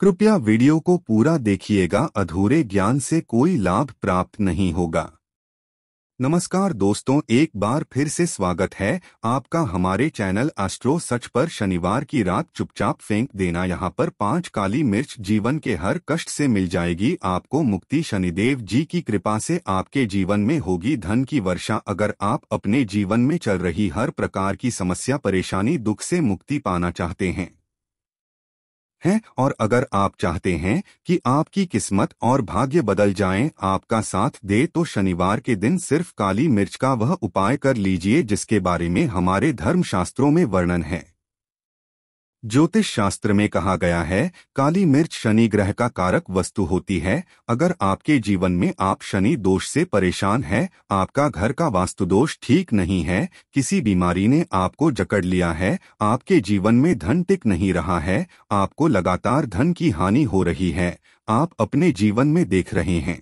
कृपया वीडियो को पूरा देखिएगा अधूरे ज्ञान से कोई लाभ प्राप्त नहीं होगा नमस्कार दोस्तों एक बार फिर से स्वागत है आपका हमारे चैनल अस्ट्रो सच पर शनिवार की रात चुपचाप फेंक देना यहाँ पर पांच काली मिर्च जीवन के हर कष्ट से मिल जाएगी आपको मुक्ति शनिदेव जी की कृपा से आपके जीवन में होगी धन की वर्षा अगर आप अपने जीवन में चल रही हर प्रकार की समस्या परेशानी दुख से मुक्ति पाना चाहते हैं है और अगर आप चाहते हैं कि आपकी किस्मत और भाग्य बदल जाएं, आपका साथ दे तो शनिवार के दिन सिर्फ काली मिर्च का वह उपाय कर लीजिए जिसके बारे में हमारे धर्मशास्त्रों में वर्णन है ज्योतिष शास्त्र में कहा गया है काली मिर्च शनि ग्रह का कारक वस्तु होती है अगर आपके जीवन में आप शनि दोष से परेशान हैं, आपका घर का वास्तु दोष ठीक नहीं है किसी बीमारी ने आपको जकड़ लिया है आपके जीवन में धन टिक नहीं रहा है आपको लगातार धन की हानि हो रही है आप अपने जीवन में देख रहे हैं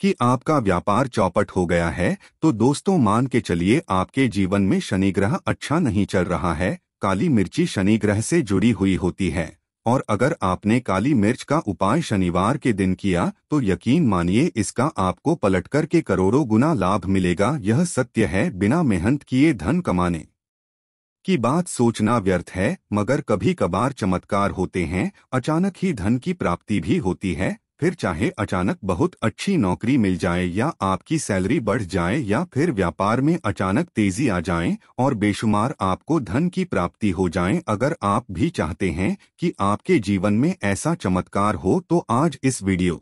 कि आपका व्यापार चौपट हो गया है तो दोस्तों मान के चलिए आपके जीवन में शनि ग्रह अच्छा नहीं चल रहा है काली मिर्ची शनि ग्रह से जुड़ी हुई होती है और अगर आपने काली मिर्च का उपाय शनिवार के दिन किया तो यकीन मानिए इसका आपको पलटकर के करोड़ों गुना लाभ मिलेगा यह सत्य है बिना मेहनत किए धन कमाने की बात सोचना व्यर्थ है मगर कभी कभार चमत्कार होते हैं अचानक ही धन की प्राप्ति भी होती है फिर चाहे अचानक बहुत अच्छी नौकरी मिल जाए या आपकी सैलरी बढ़ जाए या फिर व्यापार में अचानक तेजी आ जाए और बेशुमार आपको धन की प्राप्ति हो जाए अगर आप भी चाहते हैं कि आपके जीवन में ऐसा चमत्कार हो तो आज इस वीडियो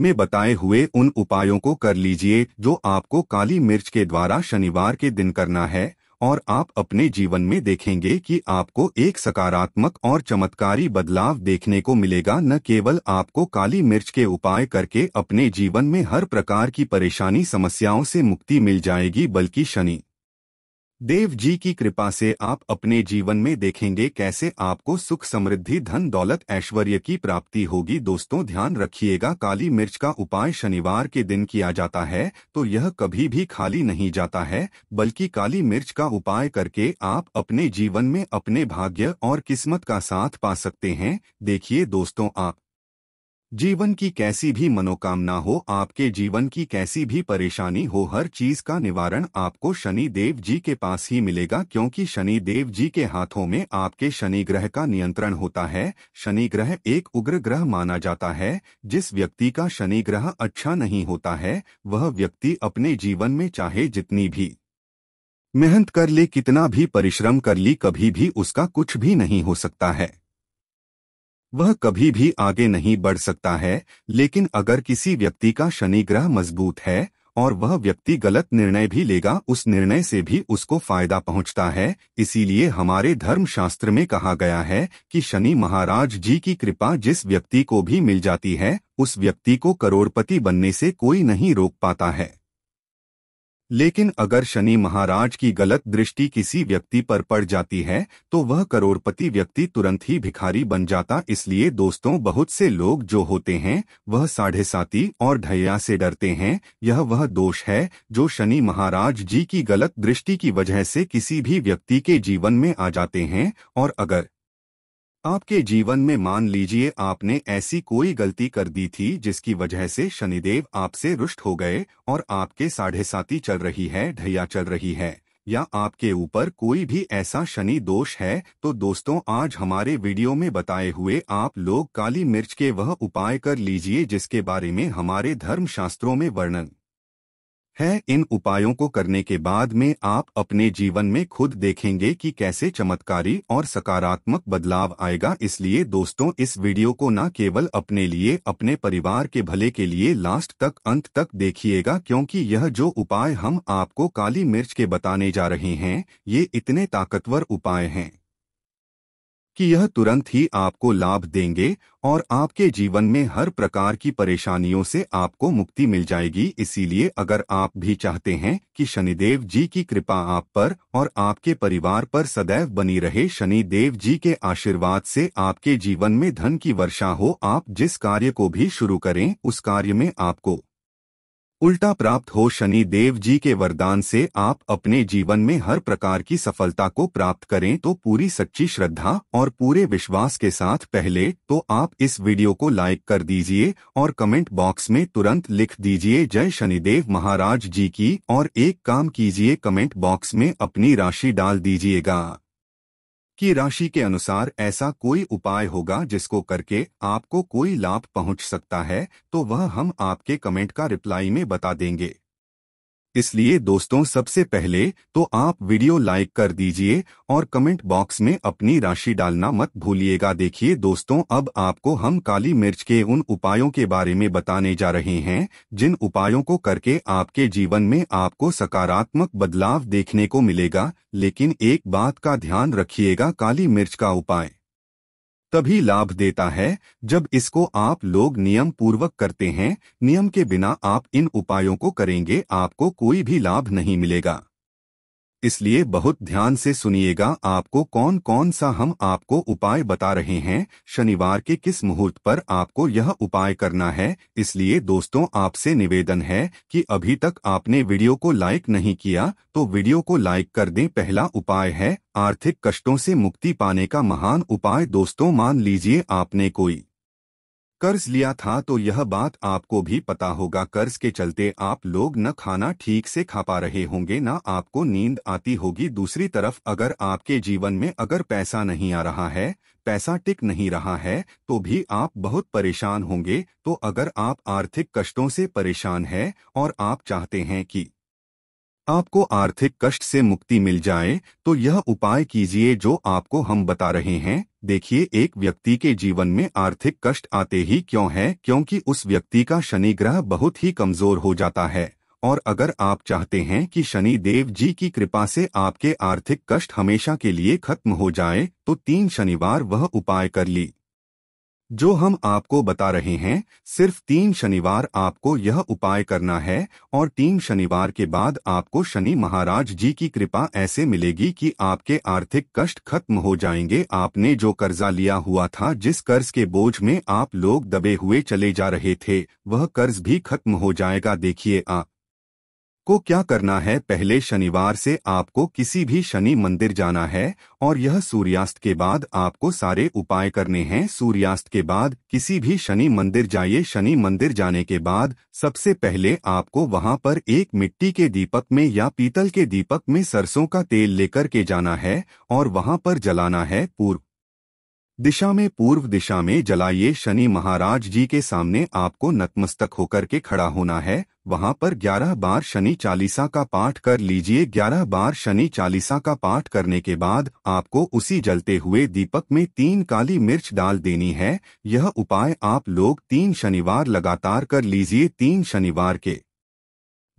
में बताए हुए उन उपायों को कर लीजिए जो आपको काली मिर्च के द्वारा शनिवार के दिन करना है और आप अपने जीवन में देखेंगे कि आपको एक सकारात्मक और चमत्कारी बदलाव देखने को मिलेगा न केवल आपको काली मिर्च के उपाय करके अपने जीवन में हर प्रकार की परेशानी समस्याओं से मुक्ति मिल जाएगी बल्कि शनि देव जी की कृपा से आप अपने जीवन में देखेंगे कैसे आपको सुख समृद्धि धन दौलत ऐश्वर्य की प्राप्ति होगी दोस्तों ध्यान रखिएगा काली मिर्च का उपाय शनिवार के दिन किया जाता है तो यह कभी भी खाली नहीं जाता है बल्कि काली मिर्च का उपाय करके आप अपने जीवन में अपने भाग्य और किस्मत का साथ पा सकते हैं देखिए दोस्तों आप जीवन की कैसी भी मनोकामना हो आपके जीवन की कैसी भी परेशानी हो हर चीज का निवारण आपको शनि देव जी के पास ही मिलेगा क्योंकि शनि देव जी के हाथों में आपके शनि ग्रह का नियंत्रण होता है शनि ग्रह एक उग्र ग्रह माना जाता है जिस व्यक्ति का शनि ग्रह अच्छा नहीं होता है वह व्यक्ति अपने जीवन में चाहे जितनी भी मेहनत कर ले कितना भी परिश्रम कर ली कभी भी उसका कुछ भी नहीं हो सकता है वह कभी भी आगे नहीं बढ़ सकता है लेकिन अगर किसी व्यक्ति का शनि ग्रह मजबूत है और वह व्यक्ति गलत निर्णय भी लेगा उस निर्णय से भी उसको फायदा पहुंचता है इसीलिए हमारे धर्म शास्त्र में कहा गया है कि शनि महाराज जी की कृपा जिस व्यक्ति को भी मिल जाती है उस व्यक्ति को करोड़पति बनने से कोई नहीं रोक पाता है लेकिन अगर शनि महाराज की गलत दृष्टि किसी व्यक्ति पर पड़ जाती है तो वह करोड़पति व्यक्ति तुरंत ही भिखारी बन जाता इसलिए दोस्तों बहुत से लोग जो होते हैं वह साढ़े साथी और ढैया से डरते हैं यह वह दोष है जो शनि महाराज जी की गलत दृष्टि की वजह से किसी भी व्यक्ति के जीवन में आ जाते हैं और अगर आपके जीवन में मान लीजिए आपने ऐसी कोई गलती कर दी थी जिसकी वजह से शनिदेव आपसे रुष्ट हो गए और आपके साढ़े साथी चल रही है ढैया चल रही है या आपके ऊपर कोई भी ऐसा शनि दोष है तो दोस्तों आज हमारे वीडियो में बताए हुए आप लोग काली मिर्च के वह उपाय कर लीजिए जिसके बारे में हमारे धर्म शास्त्रों में वर्णन है इन उपायों को करने के बाद में आप अपने जीवन में खुद देखेंगे कि कैसे चमत्कारी और सकारात्मक बदलाव आएगा इसलिए दोस्तों इस वीडियो को न केवल अपने लिए अपने परिवार के भले के लिए लास्ट तक अंत तक देखिएगा क्योंकि यह जो उपाय हम आपको काली मिर्च के बताने जा रहे हैं ये इतने ताकतवर उपाय हैं कि यह तुरंत ही आपको लाभ देंगे और आपके जीवन में हर प्रकार की परेशानियों से आपको मुक्ति मिल जाएगी इसीलिए अगर आप भी चाहते हैं कि शनिदेव जी की कृपा आप पर और आपके परिवार पर सदैव बनी रहे शनिदेव जी के आशीर्वाद से आपके जीवन में धन की वर्षा हो आप जिस कार्य को भी शुरू करें उस कार्य में आपको उल्टा प्राप्त हो शनि देव जी के वरदान से आप अपने जीवन में हर प्रकार की सफलता को प्राप्त करें तो पूरी सच्ची श्रद्धा और पूरे विश्वास के साथ पहले तो आप इस वीडियो को लाइक कर दीजिए और कमेंट बॉक्स में तुरंत लिख दीजिए जय शनिदेव महाराज जी की और एक काम कीजिए कमेंट बॉक्स में अपनी राशि डाल दीजिएगा की राशि के अनुसार ऐसा कोई उपाय होगा जिसको करके आपको कोई लाभ पहुंच सकता है तो वह हम आपके कमेंट का रिप्लाई में बता देंगे इसलिए दोस्तों सबसे पहले तो आप वीडियो लाइक कर दीजिए और कमेंट बॉक्स में अपनी राशि डालना मत भूलिएगा देखिए दोस्तों अब आपको हम काली मिर्च के उन उपायों के बारे में बताने जा रहे हैं जिन उपायों को करके आपके जीवन में आपको सकारात्मक बदलाव देखने को मिलेगा लेकिन एक बात का ध्यान रखिएगा काली मिर्च का उपाय तभी लाभ देता है जब इसको आप लोग नियम पूर्वक करते हैं नियम के बिना आप इन उपायों को करेंगे आपको कोई भी लाभ नहीं मिलेगा इसलिए बहुत ध्यान से सुनिएगा आपको कौन कौन सा हम आपको उपाय बता रहे हैं शनिवार के किस मुहूर्त पर आपको यह उपाय करना है इसलिए दोस्तों आपसे निवेदन है कि अभी तक आपने वीडियो को लाइक नहीं किया तो वीडियो को लाइक कर दें पहला उपाय है आर्थिक कष्टों से मुक्ति पाने का महान उपाय दोस्तों मान लीजिए आपने कोई कर्ज लिया था तो यह बात आपको भी पता होगा कर्ज के चलते आप लोग न खाना ठीक से खा पा रहे होंगे न आपको नींद आती होगी दूसरी तरफ अगर आपके जीवन में अगर पैसा नहीं आ रहा है पैसा टिक नहीं रहा है तो भी आप बहुत परेशान होंगे तो अगर आप आर्थिक कष्टों से परेशान हैं और आप चाहते हैं कि आपको आर्थिक कष्ट से मुक्ति मिल जाए तो यह उपाय कीजिए जो आपको हम बता रहे हैं देखिए एक व्यक्ति के जीवन में आर्थिक कष्ट आते ही क्यों है क्योंकि उस व्यक्ति का शनि ग्रह बहुत ही कमजोर हो जाता है और अगर आप चाहते हैं कि शनि देव जी की कृपा से आपके आर्थिक कष्ट हमेशा के लिए खत्म हो जाए तो तीन शनिवार वह उपाय कर ली जो हम आपको बता रहे हैं सिर्फ तीन शनिवार आपको यह उपाय करना है और तीन शनिवार के बाद आपको शनि महाराज जी की कृपा ऐसे मिलेगी कि आपके आर्थिक कष्ट खत्म हो जाएंगे आपने जो कर्जा लिया हुआ था जिस कर्ज के बोझ में आप लोग दबे हुए चले जा रहे थे वह कर्ज भी खत्म हो जाएगा देखिए आप आपको क्या करना है पहले शनिवार से आपको किसी भी शनि मंदिर जाना है और यह सूर्यास्त के बाद आपको सारे उपाय करने हैं सूर्यास्त के बाद किसी भी शनि मंदिर जाइए शनि मंदिर जाने के बाद सबसे पहले आपको वहां पर एक मिट्टी के दीपक में या पीतल के दीपक में सरसों का तेल लेकर के जाना है और वहां पर जलाना है पूर्व दिशा में पूर्व दिशा में जलाइए शनि महाराज जी के सामने आपको नतमस्तक होकर के खड़ा होना है वहां पर 11 बार शनि चालीसा का पाठ कर लीजिए 11 बार शनि चालीसा का पाठ करने के बाद आपको उसी जलते हुए दीपक में तीन काली मिर्च डाल देनी है यह उपाय आप लोग तीन शनिवार लगातार कर लीजिए तीन शनिवार के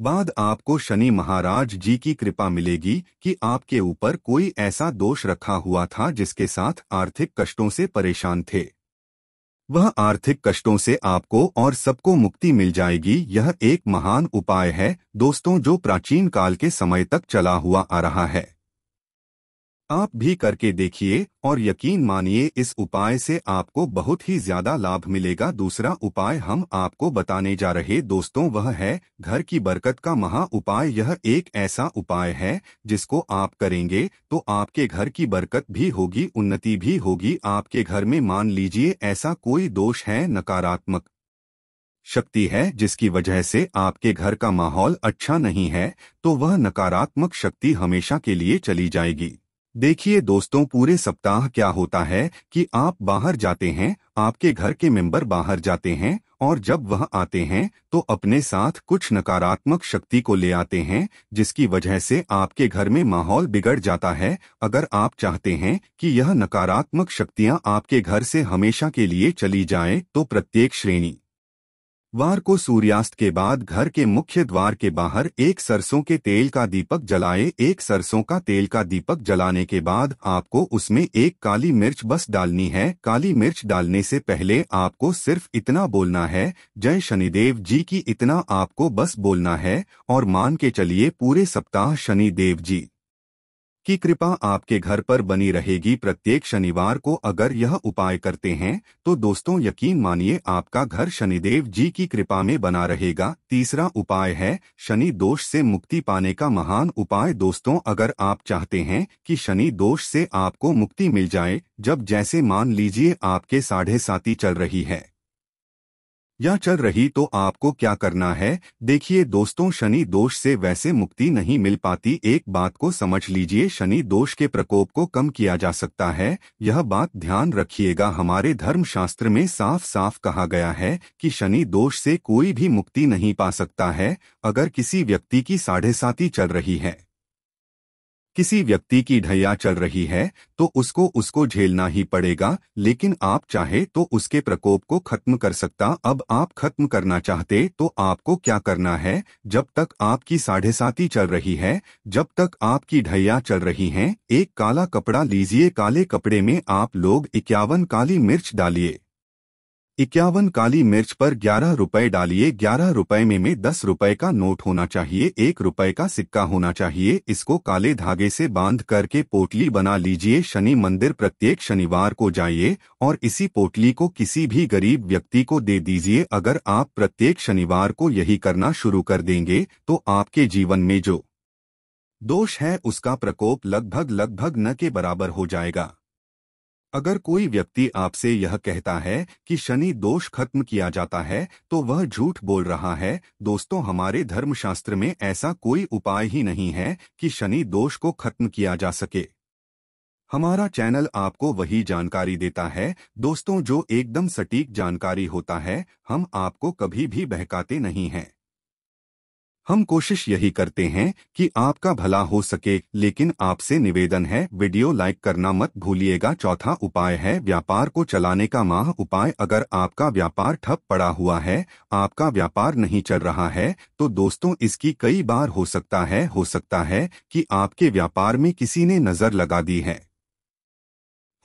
बाद आपको शनि महाराज जी की कृपा मिलेगी कि आपके ऊपर कोई ऐसा दोष रखा हुआ था जिसके साथ आर्थिक कष्टों से परेशान थे वह आर्थिक कष्टों से आपको और सबको मुक्ति मिल जाएगी यह एक महान उपाय है दोस्तों जो प्राचीन काल के समय तक चला हुआ आ रहा है आप भी करके देखिए और यकीन मानिए इस उपाय से आपको बहुत ही ज्यादा लाभ मिलेगा दूसरा उपाय हम आपको बताने जा रहे दोस्तों वह है घर की बरकत का महा उपाय यह एक ऐसा उपाय है जिसको आप करेंगे तो आपके घर की बरकत भी होगी उन्नति भी होगी आपके घर में मान लीजिए ऐसा कोई दोष है नकारात्मक शक्ति है जिसकी वजह से आपके घर का माहौल अच्छा नहीं है तो वह नकारात्मक शक्ति हमेशा के लिए चली जाएगी देखिए दोस्तों पूरे सप्ताह क्या होता है कि आप बाहर जाते हैं आपके घर के मेंबर बाहर जाते हैं और जब वह आते हैं तो अपने साथ कुछ नकारात्मक शक्ति को ले आते हैं जिसकी वजह से आपके घर में माहौल बिगड़ जाता है अगर आप चाहते हैं कि यह नकारात्मक शक्तियां आपके घर से हमेशा के लिए चली जाए तो प्रत्येक श्रेणी बुधवार को सूर्यास्त के बाद घर के मुख्य द्वार के बाहर एक सरसों के तेल का दीपक जलाएं एक सरसों का तेल का दीपक जलाने के बाद आपको उसमें एक काली मिर्च बस डालनी है काली मिर्च डालने से पहले आपको सिर्फ इतना बोलना है जय शनिदेव जी की इतना आपको बस बोलना है और मान के चलिए पूरे सप्ताह शनिदेव जी की कृपा आपके घर पर बनी रहेगी प्रत्येक शनिवार को अगर यह उपाय करते हैं तो दोस्तों यकीन मानिए आपका घर शनिदेव जी की कृपा में बना रहेगा तीसरा उपाय है शनि दोष से मुक्ति पाने का महान उपाय दोस्तों अगर आप चाहते हैं कि शनि दोष से आपको मुक्ति मिल जाए जब जैसे मान लीजिए आपके साढ़े साथी चल रही है या चल रही तो आपको क्या करना है देखिए दोस्तों शनि दोष से वैसे मुक्ति नहीं मिल पाती एक बात को समझ लीजिए शनि दोष के प्रकोप को कम किया जा सकता है यह बात ध्यान रखिएगा हमारे धर्म शास्त्र में साफ साफ कहा गया है कि शनि दोष से कोई भी मुक्ति नहीं पा सकता है अगर किसी व्यक्ति की साढ़े साथी चल रही है किसी व्यक्ति की ढैया चल रही है तो उसको उसको झेलना ही पड़ेगा लेकिन आप चाहे तो उसके प्रकोप को खत्म कर सकता अब आप खत्म करना चाहते तो आपको क्या करना है जब तक आपकी साढ़े साथी चल रही है जब तक आपकी ढैया चल रही है एक काला कपड़ा लीजिए काले कपड़े में आप लोग इक्यावन काली मिर्च डालिए इक्यावन काली मिर्च पर ग्यारह रुपए डालिए ग्यारह रुपए में में दस रुपए का नोट होना चाहिए एक रुपए का सिक्का होना चाहिए इसको काले धागे से बांध करके पोटली बना लीजिए शनि मंदिर प्रत्येक शनिवार को जाइए और इसी पोटली को किसी भी गरीब व्यक्ति को दे दीजिए अगर आप प्रत्येक शनिवार को यही करना शुरू कर देंगे तो आपके जीवन में जो दोष है उसका प्रकोप लगभग लगभग न के बराबर हो जाएगा अगर कोई व्यक्ति आपसे यह कहता है कि शनि दोष खत्म किया जाता है तो वह झूठ बोल रहा है दोस्तों हमारे धर्मशास्त्र में ऐसा कोई उपाय ही नहीं है कि शनि दोष को खत्म किया जा सके हमारा चैनल आपको वही जानकारी देता है दोस्तों जो एकदम सटीक जानकारी होता है हम आपको कभी भी बहकाते नहीं हैं हम कोशिश यही करते हैं कि आपका भला हो सके लेकिन आपसे निवेदन है वीडियो लाइक करना मत भूलिएगा चौथा उपाय है व्यापार को चलाने का माह उपाय अगर आपका व्यापार ठप पड़ा हुआ है आपका व्यापार नहीं चल रहा है तो दोस्तों इसकी कई बार हो सकता है हो सकता है कि आपके व्यापार में किसी ने नज़र लगा दी है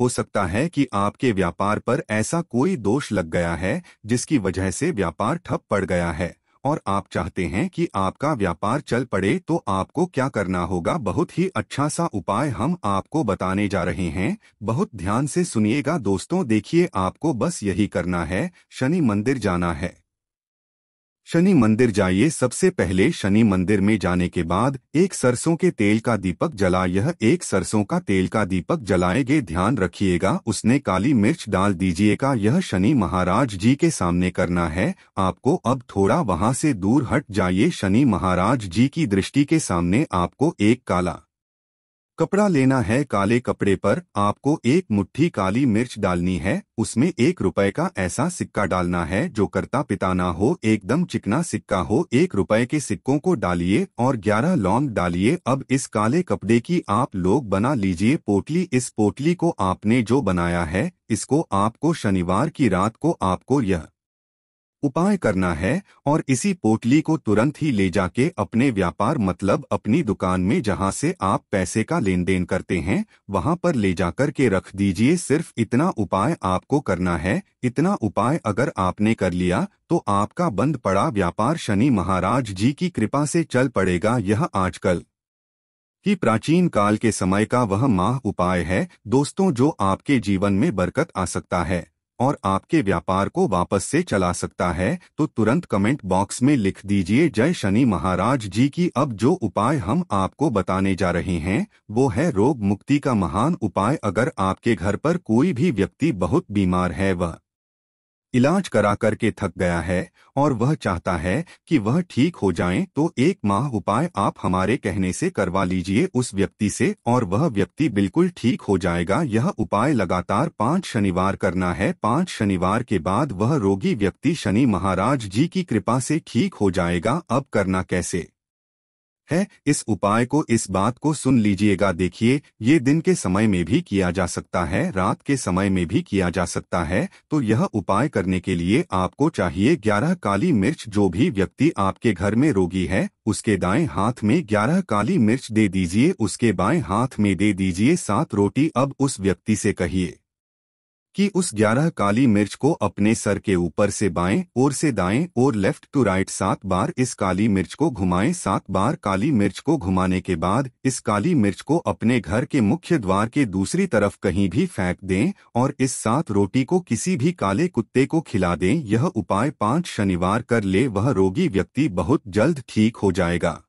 हो सकता है कि आपके व्यापार पर ऐसा कोई दोष लग गया है जिसकी वजह से व्यापार ठप पड़ गया है और आप चाहते हैं कि आपका व्यापार चल पड़े तो आपको क्या करना होगा बहुत ही अच्छा सा उपाय हम आपको बताने जा रहे हैं बहुत ध्यान से सुनिएगा दोस्तों देखिए आपको बस यही करना है शनि मंदिर जाना है शनि मंदिर जाइए सबसे पहले शनि मंदिर में जाने के बाद एक सरसों के तेल का दीपक जला यह एक सरसों का तेल का दीपक जलाएंगे ध्यान रखिएगा उसने काली मिर्च डाल दीजिएगा यह शनि महाराज जी के सामने करना है आपको अब थोड़ा वहां से दूर हट जाइए शनि महाराज जी की दृष्टि के सामने आपको एक काला कपड़ा लेना है काले कपड़े पर आपको एक मुट्ठी काली मिर्च डालनी है उसमें एक रुपए का ऐसा सिक्का डालना है जो करता पिता ना हो एकदम चिकना सिक्का हो एक रुपए के सिक्कों को डालिए और ग्यारह लौंग डालिए अब इस काले कपड़े की आप लोग बना लीजिए पोटली इस पोटली को आपने जो बनाया है इसको आपको शनिवार की रात को आपको यह उपाय करना है और इसी पोटली को तुरंत ही ले जाके अपने व्यापार मतलब अपनी दुकान में जहां से आप पैसे का लेन देन करते हैं वहां पर ले जाकर के रख दीजिए सिर्फ इतना उपाय आपको करना है इतना उपाय अगर आपने कर लिया तो आपका बंद पड़ा व्यापार शनि महाराज जी की कृपा से चल पड़ेगा यह आजकल ही प्राचीन काल के समय का वह माह उपाय है दोस्तों जो आपके जीवन में बरकत आ सकता है और आपके व्यापार को वापस से चला सकता है तो तुरंत कमेंट बॉक्स में लिख दीजिए जय शनि महाराज जी की अब जो उपाय हम आपको बताने जा रहे हैं वो है रोग मुक्ति का महान उपाय अगर आपके घर पर कोई भी व्यक्ति बहुत बीमार है वह इलाज करा करके थक गया है और वह चाहता है कि वह ठीक हो जाए तो एक माह उपाय आप हमारे कहने से करवा लीजिए उस व्यक्ति से और वह व्यक्ति बिल्कुल ठीक हो जाएगा यह उपाय लगातार पाँच शनिवार करना है पाँच शनिवार के बाद वह रोगी व्यक्ति शनि महाराज जी की कृपा से ठीक हो जाएगा अब करना कैसे है इस उपाय को इस बात को सुन लीजिएगा देखिए ये दिन के समय में भी किया जा सकता है रात के समय में भी किया जा सकता है तो यह उपाय करने के लिए आपको चाहिए 11 काली मिर्च जो भी व्यक्ति आपके घर में रोगी है उसके दाएं हाथ में 11 काली मिर्च दे दीजिए उसके बाएं हाथ में दे दीजिए सात रोटी अब उस व्यक्ति से कहिए कि उस ग्यारह काली मिर्च को अपने सर के ऊपर से बाएं और से दाएं और लेफ्ट टू राइट सात बार इस काली मिर्च को घुमाएं सात बार काली मिर्च को घुमाने के बाद इस काली मिर्च को अपने घर के मुख्य द्वार के दूसरी तरफ कहीं भी फेंक दें और इस सात रोटी को किसी भी काले कुत्ते को खिला दें यह उपाय पांच शनिवार कर ले वह रोगी व्यक्ति बहुत जल्द ठीक हो जाएगा